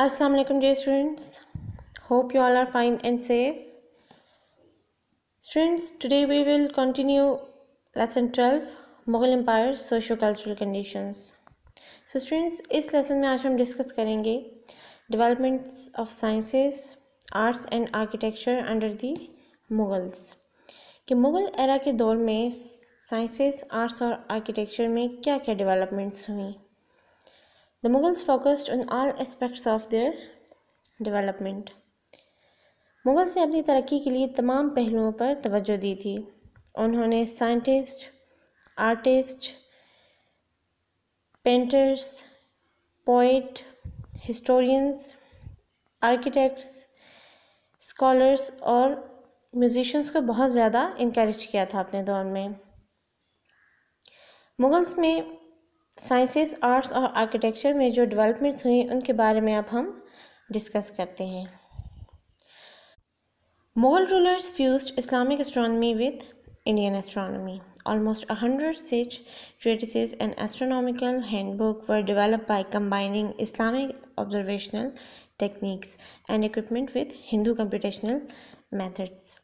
असलम वालेकुम dear students hope you all are fine and safe students today we will continue lesson twelve Mughal empire socio cultural conditions so students इस lesson में आज हम discuss करेंगे developments of sciences arts and architecture under the Mughals कि Mughal era के दौर में science arts और आर्किटेक्चर में क्या क्या डिवेलपमेंट्स हुई The Mughals focused on all aspects of their development. Mughals ने अपनी तरक्की के लिए तमाम पहलुओं पर तवज्जो दी थी उन्होंने scientist artist painters poet historians architects scholars और म्यूजिशंस को बहुत ज़्यादा इंक्रेज किया था अपने दौर में मुगल्स में साइंसेस आर्ट्स और आर्किटेक्चर में जो डेवलपमेंट्स हुई उनके बारे में अब हम डिस्कस करते हैं Mughal rulers fuse Islamic astronomy with Indian astronomy almost a hundred such treatise and astronomical book were develop by combining Islamic observational techniques and equipment with Hindu computational methods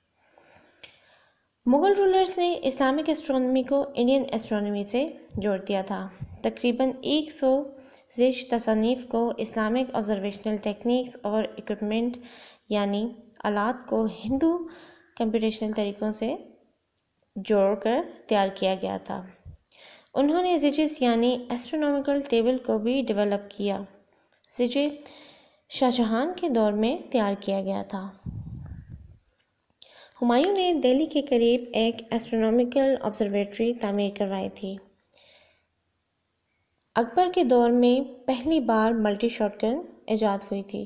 Mughal rulers ने इस्लामिक एस्ट्रोनॉमी को Indian astronomy से जोड़ दिया था तकरीबन 100 जिश तसनीफ़ को इस्लामिक ऑब्जर्वेशनल टेक्निक्स और इक्विपमेंट यानी आलात को हिंदू कंप्यूटेशनल तरीक़ों से जोड़कर तैयार किया गया था उन्होंने जिजिस यानी एस्ट्रोनॉमिकल टेबल को भी डेवलप किया जिजे शाहजहां के दौर में तैयार किया गया था हुमायूं ने दिल्ली के करीब एक एस्ट्रोनॉमिकल ऑब्जर्वेटरी तामीर करवाई थी अकबर के दौर में पहली बार मल्टी शॉटगन ईजाद हुई थी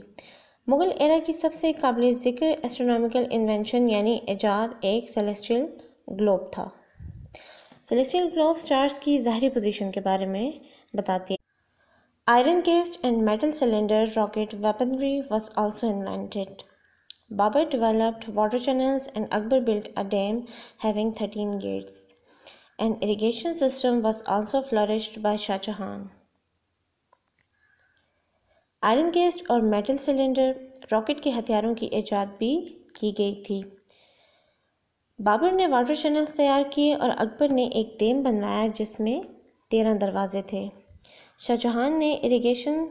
मुग़ल एरा की सबसे काबिल ज़िक्र एस्ट्रोनॉमिकल इन्वेंशन यानी ईजाद एक सेलेस्टियल ग्लोब था सेलेस्टियल ग्लोब स्टार्स की ज़ाहरी पोजीशन के बारे में बताती है iron cast and metal cylinder rocket weaponry was also invented Babur developed water channels and Akbar built a dam having thirteen gates An irrigation system was also flourished by Shah Jahan. Iron cast और metal cylinder rocket के हथियारों की ईजाद भी की गई थी बाबर ने वाटर चैनल्स तैयार किए और अकबर ने एक डैम बनवाया जिसमें तेरह दरवाजे थे शाहजहान ने इरिगेशन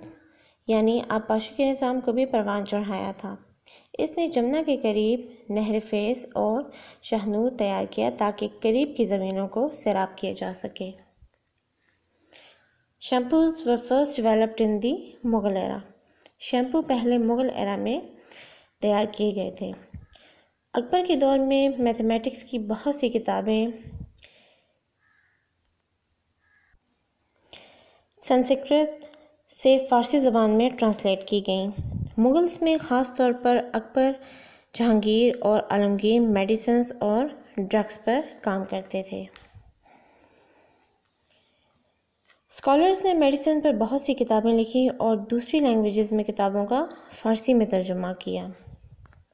यानी आबपाशी के निज़ाम को भी परवान चढ़ाया था इसने जमुना के करीब फेस और शहनूर तैयार किया ताकि करीब की ज़मीनों को सैराब किया जा सके shampoos were first developed in the Mughal era shampoo पहले मुग़ल एरा में तैयार किए गए थे अकबर के दौर में मैथमेटिक्स की बहुत सी किताबें संस्कृत से फ़ारसी ज़बान में ट्रांसलेट की गईं मुग़ल्स में ख़ास तौर पर अकबर जहांगीर और आलमगीर मेडिसन्स और ड्रग्स पर काम करते थे स्कॉलर्स ने मेडिसिन पर बहुत सी किताबें लिखी और दूसरी लैंग्वेजेस में किताबों का फ़ारसी में तर्जुमा किया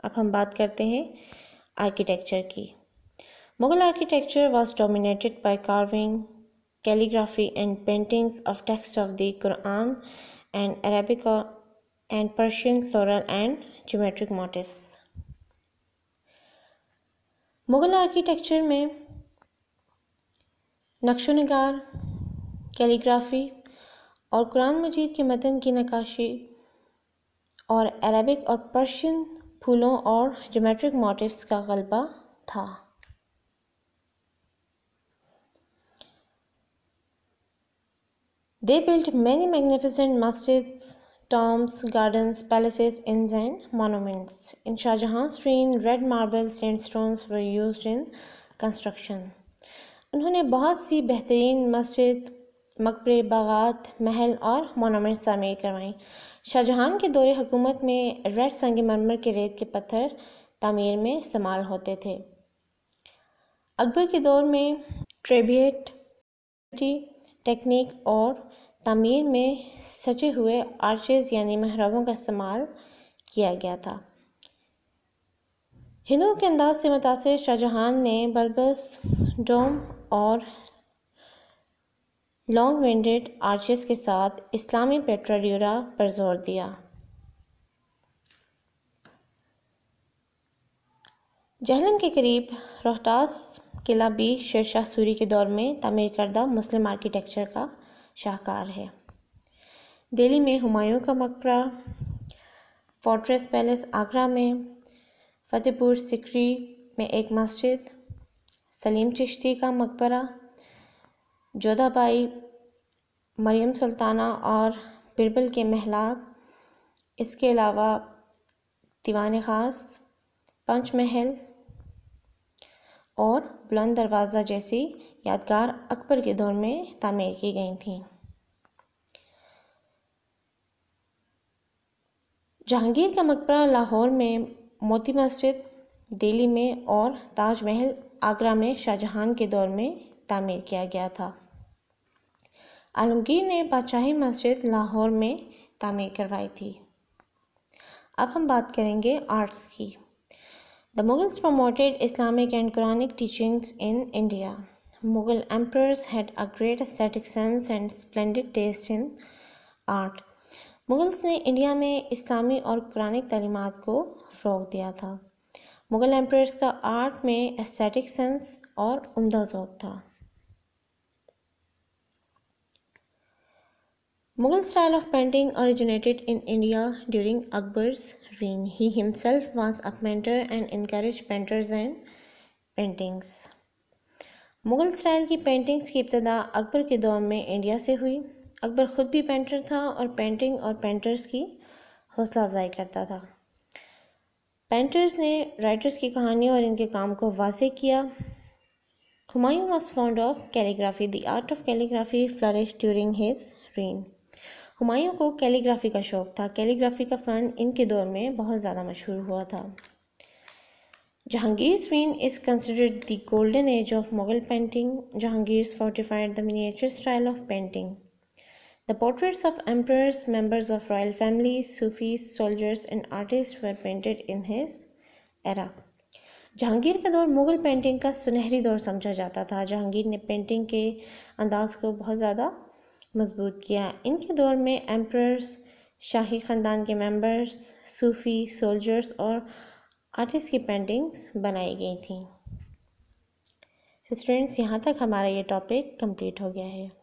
अब हम बात करते हैं आर्किटेक्चर की Mughal architecture was dominated by carving calligraphy and paintings of text of the Quran and Arabic and Persian floral and geometric motifs. Mughal architecture में नक्श नगार कैलीग्राफी और कुरान मजीद के मदन की नकाशी और अरबिक और पर्शियन फूलों और जोमेट्रिक मोटिफ्स का गलबा था they built many magnificent masjids tombs gardens palaces inns, and monuments in Shah Jahan स्ट्रीन red marble sandstones used in construction उन्होंने बहुत सी बेहतरीन मस्जिद मकबरे बागात महल और मोनोमेंट्स तमीर करवाएं शाहजहां के दौरे हुकूमत में रेड संग मरमर के रेत के पत्थर तमीर में इस्तेमाल होते थे अकबर के दौर में ट्रेबियट टेक्निक और तमीर में सजे हुए आर्चेज यानी महरबों का इस्तेमाल किया गया था हिंदुओं के अंदाज से मुतासर शाहजहाँ ने बल्बस डोम और लॉन्ग विंडेड आर्चेस के साथ इस्लामी पेट्राड्यूरा पर जोर दिया जहलम के करीब रोहतास किला भी शेरशाह सूरी के दौर में तमीर करदा मुस्लिम आर्किटेक्चर का शाहकार है दिल्ली में हुमायूं का मकबरा फोर्ट्रेस पैलेस आगरा में फतेहपुर सिकरी में एक मस्जिद सलीम चिश्ती का मकबरा जोधाबाई मरियम सुल्ताना और बिरबल के महलात इसके अलावा दीवान ख़ास पंचमहल और बुलंद दरवाज़ा जैसी यादगार अकबर के दौर में तामीर की गई थी जहांगीर का मकबरा लाहौर में मोती मस्जिद दिल्ली में और ताजमहल आगरा में शाहजहां के दौर में तामीर किया गया था आलमगीर ने बादशाही मस्जिद लाहौर में तामीर करवाई थी अब हम बात करेंगे आर्ट्स की The Mughals promoted Islamic and Quranic teachings in India. Mughal emperors had a great aesthetic sense and splendid taste in art. Mughals ne India mein Islami aur Quranic talimat ko फ़रोग diya tha. Mughal emperors ka art mein aesthetic sense aur umda ओक tha. Mughal style of painting originated in India during Akbar's reign. He himself was a painter and encouraged painters and paintings. Mughal style की paintings की इब्तदा अकबर के दौर में India से हुई अकबर ख़ुद भी पेंटर था और पेंटिंग और पेंटर्स की हौसला अफजाई करता था पेंटर्स ने राइटर्स की कहानियों और इनके काम को वाजे किया Humayun was fond of calligraphy the art of calligraphy flourish during his reign Humayun को कैलीग्राफी का शौक़ था कैलीग्राफी का फ़न इनके दौर में बहुत ज़्यादा मशहूर हुआ था जहांगीर स्वीन is considered the golden age of Mughal painting Jahangir fortified the miniature style of painting the portraits of emperors members of royal family Sufi soldiers and artist were painted in his era Jahangir का दौर मुगल पेंटिंग का सुनहरी दौर समझा जाता था जहांगीर ने painting के अंदाज को बहुत ज़्यादा मजबूत किया इनके दौर में एम्प्रर्स शाही ख़ानदान के मेंबर्स सूफ़ी सोल्जर्स और आर्टिस्ट की पेंटिंग्स बनाई गई थी स्टूडेंट्स यहाँ तक हमारा ये टॉपिक कंप्लीट हो गया है